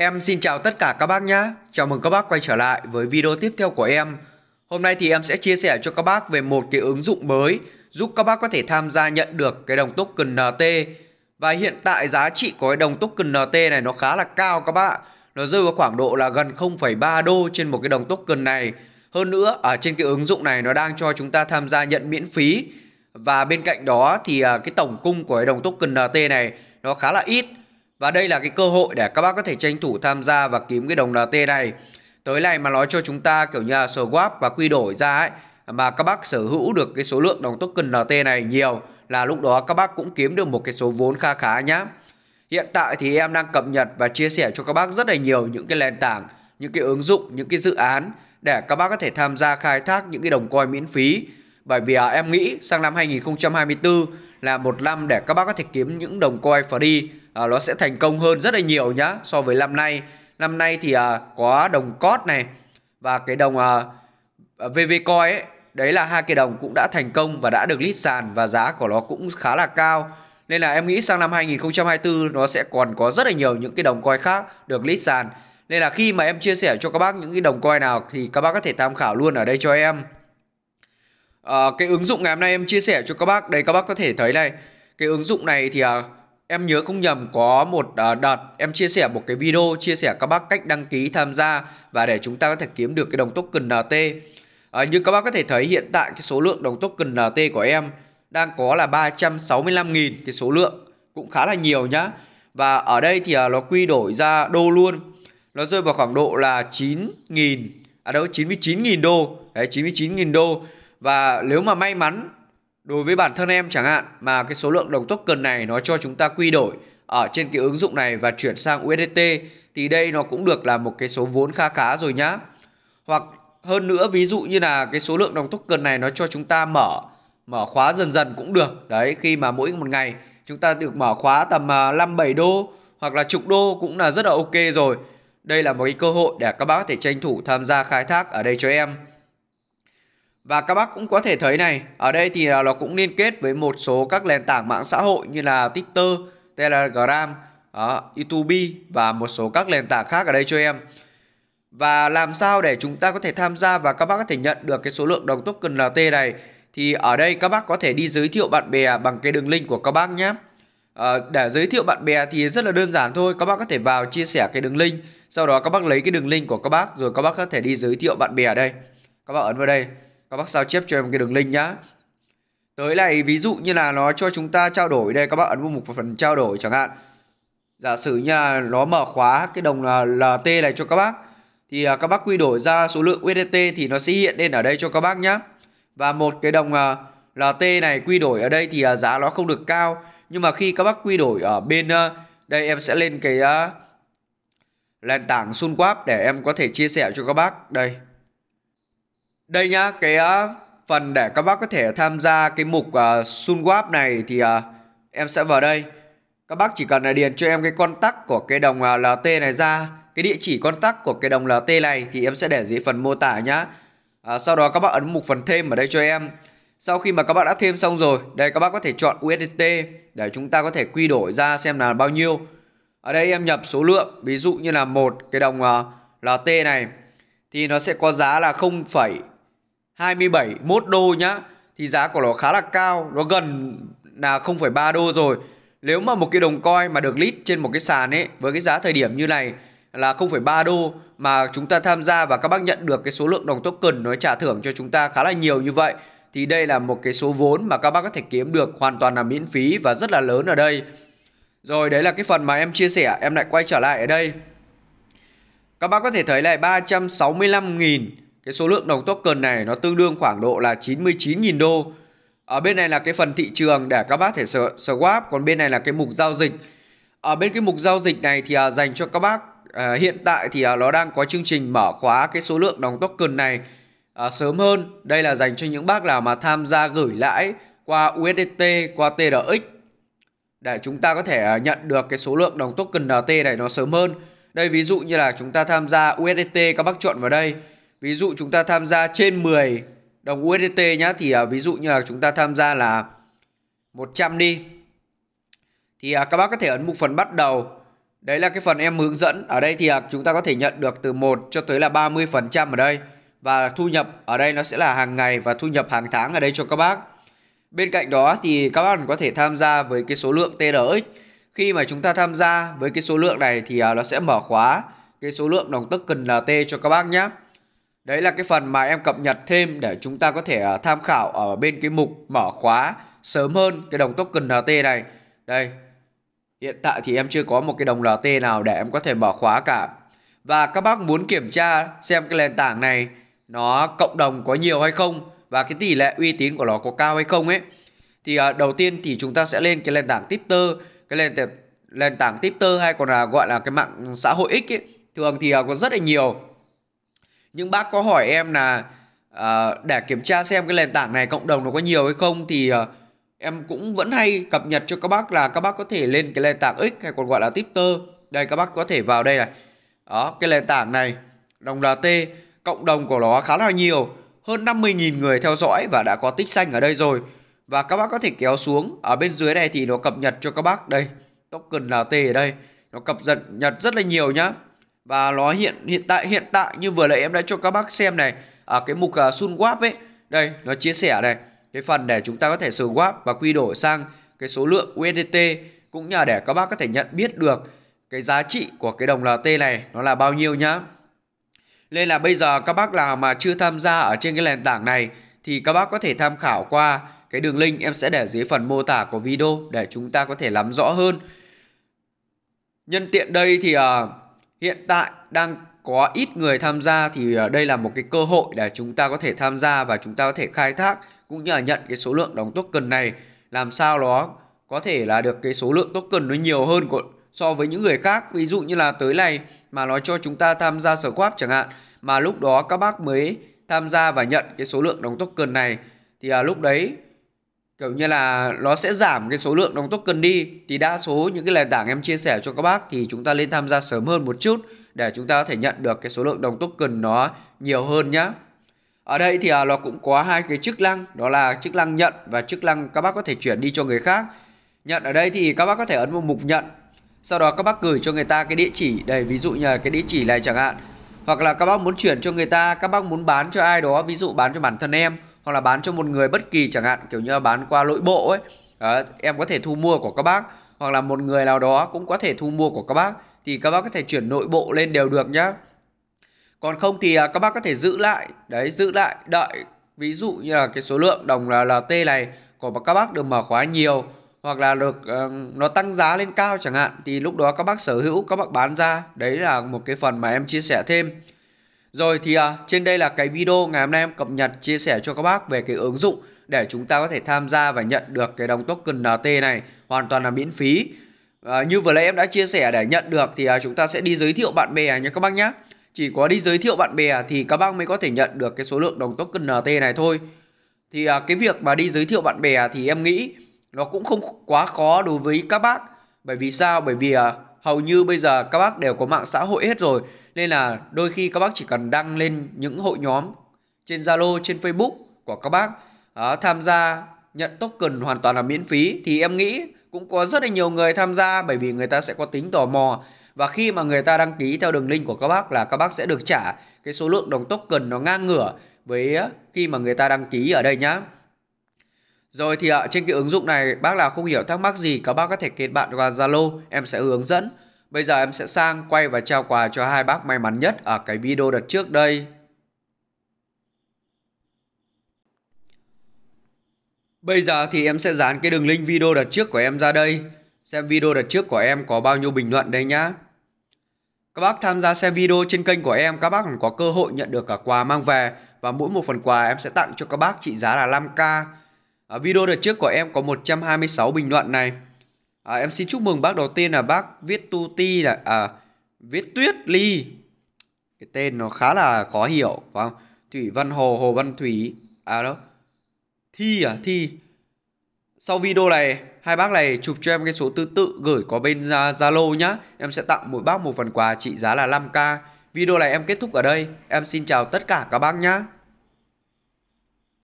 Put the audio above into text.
Em xin chào tất cả các bác nhé. Chào mừng các bác quay trở lại với video tiếp theo của em. Hôm nay thì em sẽ chia sẻ cho các bác về một cái ứng dụng mới giúp các bác có thể tham gia nhận được cái đồng token NT. Và hiện tại giá trị của cái đồng token NT này nó khá là cao các bạn. Nó rơi vào khoảng độ là gần 0,3 đô trên một cái đồng token này. Hơn nữa ở trên cái ứng dụng này nó đang cho chúng ta tham gia nhận miễn phí. Và bên cạnh đó thì à, cái tổng cung của cái đồng token NT này nó khá là ít và đây là cái cơ hội để các bác có thể tranh thủ tham gia và kiếm cái đồng NT này. Tới này mà nói cho chúng ta kiểu như là swap và quy đổi ra ấy mà các bác sở hữu được cái số lượng đồng token NT này nhiều là lúc đó các bác cũng kiếm được một cái số vốn kha khá nhá. Hiện tại thì em đang cập nhật và chia sẻ cho các bác rất là nhiều những cái nền tảng, những cái ứng dụng, những cái dự án để các bác có thể tham gia khai thác những cái đồng coin miễn phí bởi vì à, em nghĩ sang năm 2024 là một năm để các bác có thể kiếm những đồng coin free à, nó sẽ thành công hơn rất là nhiều nhá so với năm nay năm nay thì à, có đồng cốt này và cái đồng à, VV coin ấy đấy là hai cái đồng cũng đã thành công và đã được list sàn và giá của nó cũng khá là cao nên là em nghĩ sang năm 2024 nó sẽ còn có rất là nhiều những cái đồng coin khác được list sàn nên là khi mà em chia sẻ cho các bác những cái đồng coin nào thì các bác có thể tham khảo luôn ở đây cho em à, cái ứng dụng ngày hôm nay em chia sẻ cho các bác đây các bác có thể thấy này cái ứng dụng này thì à, em nhớ không nhầm có một à, đợt em chia sẻ một cái video chia sẻ các bác cách đăng ký tham gia và để chúng ta có thể kiếm được cái đồng token NT. À, ờ, như các bác có thể thấy hiện tại cái số lượng đồng token NT của em đang có là 365.000 cái số lượng cũng khá là nhiều nhá. Và ở đây thì à, nó quy đổi ra đô luôn. Nó rơi vào khoảng độ là 9.000 à đâu 99.000 đô. Đấy 99.000 đô và nếu mà may mắn đối với bản thân em chẳng hạn mà cái số lượng đồng token này nó cho chúng ta quy đổi ở trên cái ứng dụng này và chuyển sang USDT thì đây nó cũng được là một cái số vốn kha khá rồi nhá. Hoặc hơn nữa ví dụ như là cái số lượng đồng token này nó cho chúng ta mở mở khóa dần dần cũng được. Đấy khi mà mỗi một ngày chúng ta được mở khóa tầm 5 à, 7 đô hoặc là chục đô cũng là rất là ok rồi. Đây là một cái cơ hội để các bác có thể tranh thủ tham gia khai thác ở đây cho em. Và các bác cũng có thể thấy này, ở đây thì à, nó cũng liên kết với một số các nền tảng mạng xã hội như là Twitter, Telegram, YouTube và một số các nền tảng khác ở đây cho em. Và làm sao để chúng ta có thể tham gia và các bác có thể nhận được cái số lượng đồng token LT này thì ở đây các bác có thể đi giới thiệu bạn bè bằng cái đường link của các bác nhé. À, để giới thiệu bạn bè thì rất là đơn giản thôi các bác có thể vào chia sẻ cái đường link sau đó các bác lấy cái đường link của các bác rồi các bác có thể đi giới thiệu bạn bè ở đây các bác ấn vào đây các bác sao chép cho em cái đường link nhá tới này ví dụ như là nó cho chúng ta trao đổi đây các bác ấn vào mục phần trao đổi chẳng hạn giả sử như là nó mở khóa cái đồng là LT này cho các bác thì à, các bác quy đổi ra số lượng USDT thì nó sẽ hiện lên ở đây cho các bác nhá và một cái đồng à, LT này quy đổi ở đây thì à, giá nó không được cao nhưng mà khi các bác quy đổi ở bên đây em sẽ lên cái nền tảng Sunwap để em có thể chia sẻ cho các bác đây đây nhá cái ờ, phần để các bác có thể tham gia cái mục uh, ờ, sunwap này thì uh, em sẽ vào đây các bác chỉ cần là điền cho em cái con tắc của cái đồng uh, lt này ra cái địa chỉ con tắc của cái đồng lt này thì em sẽ để dưới phần mô tả nhá uh, sau đó các bác ấn mục phần thêm ở đây cho em sau khi mà các bạn đã thêm xong rồi đây các bác có thể chọn usdt để chúng ta có thể quy đổi ra xem là bao nhiêu ở đây em nhập số lượng ví dụ như là một cái đồng uh, lt này thì nó sẽ có giá là 0, 27 mốt đô nhá thì giá của nó khá là cao nó gần là 0,3 đô rồi nếu mà một cái đồng coi mà được list trên một cái sàn ấy với cái giá thời điểm như này là 0,3 đô mà chúng ta tham gia và các bác nhận được cái số lượng đồng token nó trả thưởng cho chúng ta khá là nhiều như vậy thì đây là một cái số vốn mà các bác có thể kiếm được hoàn toàn là miễn phí và rất là lớn ở đây. Rồi đấy là cái phần mà em chia sẻ, em lại quay trở lại ở đây. Các bác có thể thấy là 365.000 cái số lượng đồng token này nó tương đương khoảng độ là 99.000 đô ở bên này là cái phần thị trường để các bác thể swap còn bên này là cái mục giao dịch ở bên cái mục giao dịch này thì à, dành cho các bác à, hiện tại thì à, nó đang có chương trình mở khóa cái số lượng đồng token này à, sớm hơn đây là dành cho những bác nào mà tham gia gửi lãi qua USDT qua TRX để chúng ta có thể à, nhận được cái số lượng đồng token NT này nó sớm hơn đây ví dụ như là chúng ta tham gia USDT các bác chọn vào đây ví dụ chúng ta tham gia trên 10 đồng USDT nhá thì à, ví dụ như là chúng ta tham gia là 100 đi thì à, các bác có thể ấn mục phần bắt đầu đấy là cái phần em hướng dẫn ở đây thì à, chúng ta có thể nhận được từ 1 cho tới là 30 phần trăm ở đây và thu nhập ở đây nó sẽ là hàng ngày và thu nhập hàng tháng ở đây cho các bác bên cạnh đó thì các bác có thể tham gia với cái số lượng TRX khi mà chúng ta tham gia với cái số lượng này thì nó sẽ mở khóa cái số lượng đồng token lt cho các bác nhé Đấy là cái phần mà em cập nhật thêm để chúng ta có thể à, tham khảo ở bên cái mục mở khóa sớm hơn cái đồng token RT này. Đây. Hiện tại thì em chưa có một cái đồng RT nào để em có thể mở khóa cả. Và các bác muốn kiểm tra xem cái nền tảng này nó cộng đồng có nhiều hay không và cái tỷ lệ uy tín của nó có cao hay không ấy. Thì à, đầu tiên thì chúng ta sẽ lên cái nền tảng Twitter, cái nền tảng nền tảng Twitter hay còn là gọi là cái mạng xã hội X ấy. Thường thì à, có rất là nhiều nhưng bác có hỏi em là uh, để kiểm tra xem cái nền tảng này cộng đồng nó có nhiều hay không thì uh, em cũng vẫn hay cập nhật cho các bác là các bác có thể lên cái nền tảng X hay còn gọi là Twitter đây các bác có thể vào đây này đó cái nền tảng này đồng rt cộng đồng của nó khá là nhiều hơn 50.000 người theo dõi và đã có tích xanh ở đây rồi và các bác có thể kéo xuống ở bên dưới này thì nó cập nhật cho các bác đây token rt ở đây nó cập nhật rất là nhiều nhá và nó hiện hiện tại hiện tại như vừa nãy em đã cho các bác xem này ở à, cái mục uh, à, sunwap ấy đây nó chia sẻ này cái phần để chúng ta có thể swap và quy đổi sang cái số lượng USDT cũng như để các bác có thể nhận biết được cái giá trị của cái đồng LT này nó là bao nhiêu nhá. Nên là bây giờ các bác nào mà chưa tham gia ở trên cái nền tảng này thì các bác có thể tham khảo qua cái đường link em sẽ để dưới phần mô tả của video để chúng ta có thể nắm rõ hơn. Nhân tiện đây thì uh, hiện tại đang có ít người tham gia thì ờ, đây là một cái cơ hội để chúng ta có thể tham gia và chúng ta có thể khai thác cũng như là nhận cái số lượng đóng token này làm sao đó có thể là được cái số lượng token nó nhiều hơn của so với những người khác ví dụ như là tới này mà nó cho chúng ta tham gia sở quát chẳng hạn mà lúc đó các bác mới tham gia và nhận cái số lượng đóng token này thì à, lúc đấy kiểu như là nó sẽ giảm cái số lượng đồng token đi thì đa số những cái nền tảng em chia sẻ cho các bác thì chúng ta lên tham gia sớm hơn một chút để chúng ta có thể nhận được cái số lượng đồng token nó nhiều hơn nhá ở đây thì à, nó cũng có hai cái chức năng đó là chức năng nhận và chức năng các bác có thể chuyển đi cho người khác nhận ở đây thì các bác có thể ấn vào mục nhận sau đó các bác gửi cho người ta cái địa chỉ đây ví dụ như là cái địa chỉ này chẳng hạn hoặc là các bác muốn chuyển cho người ta các bác muốn bán cho ai đó ví dụ bán cho bản thân em hoặc là bán cho một người bất kỳ chẳng hạn kiểu như là bán qua nội bộ ấy à, em có thể thu mua của các bác hoặc là một người nào đó cũng có thể thu mua của các bác thì các bác có thể chuyển nội bộ lên đều được nhá còn không thì à, các bác có thể giữ lại đấy giữ lại đợi ví dụ như là cái số lượng đồng là LT này của các bác được mở khóa nhiều hoặc là được uh, nó tăng giá lên cao chẳng hạn thì lúc đó các bác sở hữu các bác bán ra đấy là một cái phần mà em chia sẻ thêm rồi thì à, trên đây là cái video ngày hôm nay em cập nhật chia sẻ cho các bác về cái ứng dụng để chúng ta có thể tham gia và nhận được cái đồng token NT này hoàn toàn là miễn phí. À, như vừa nãy em đã chia sẻ để nhận được thì à, chúng ta sẽ đi giới thiệu bạn bè nha các bác nhé. Chỉ có đi giới thiệu bạn bè thì các bác mới có thể nhận được cái số lượng đồng token NT này thôi. Thì à, cái việc mà đi giới thiệu bạn bè thì em nghĩ nó cũng không quá khó đối với các bác. Bởi vì sao? Bởi vì à, hầu như bây giờ các bác đều có mạng xã hội hết rồi nên là đôi khi các bác chỉ cần đăng lên những hội nhóm trên Zalo trên Facebook của các bác à, tham gia nhận token hoàn toàn là miễn phí thì em nghĩ cũng có rất là nhiều người tham gia bởi vì người ta sẽ có tính tò mò và khi mà người ta đăng ký theo đường link của các bác là các bác sẽ được trả cái số lượng đồng token nó ngang ngửa với ờ, khi mà người ta đăng ký ở đây nhá rồi thì ạ, à, trên cái ứng dụng này bác nào không hiểu thắc mắc gì các bác có thể kết bạn qua Zalo, em sẽ hướng dẫn. Bây giờ em sẽ sang quay và trao quà cho hai bác may mắn nhất ở cái video đợt trước đây. Bây giờ thì em sẽ dán cái đường link video đợt trước của em ra đây. Xem video đợt trước của em có bao nhiêu bình luận đây nhá. Các bác tham gia xem video trên kênh của em, các bác còn có cơ hội nhận được cả quà mang về và mỗi một phần quà em sẽ tặng cho các bác trị giá là 5k à, video đợt trước của em có 126 bình luận này à, em xin chúc mừng bác đầu tiên là bác viết tu ti là à, viết tuyết ly cái tên nó khá là khó hiểu phải không thủy văn hồ hồ văn thủy à đó thi à thi sau video này hai bác này chụp cho em cái số tư tự gửi có bên zalo nhá em sẽ tặng mỗi bác một phần quà trị giá là 5k video này em kết thúc ở đây em xin chào tất cả các bác nhá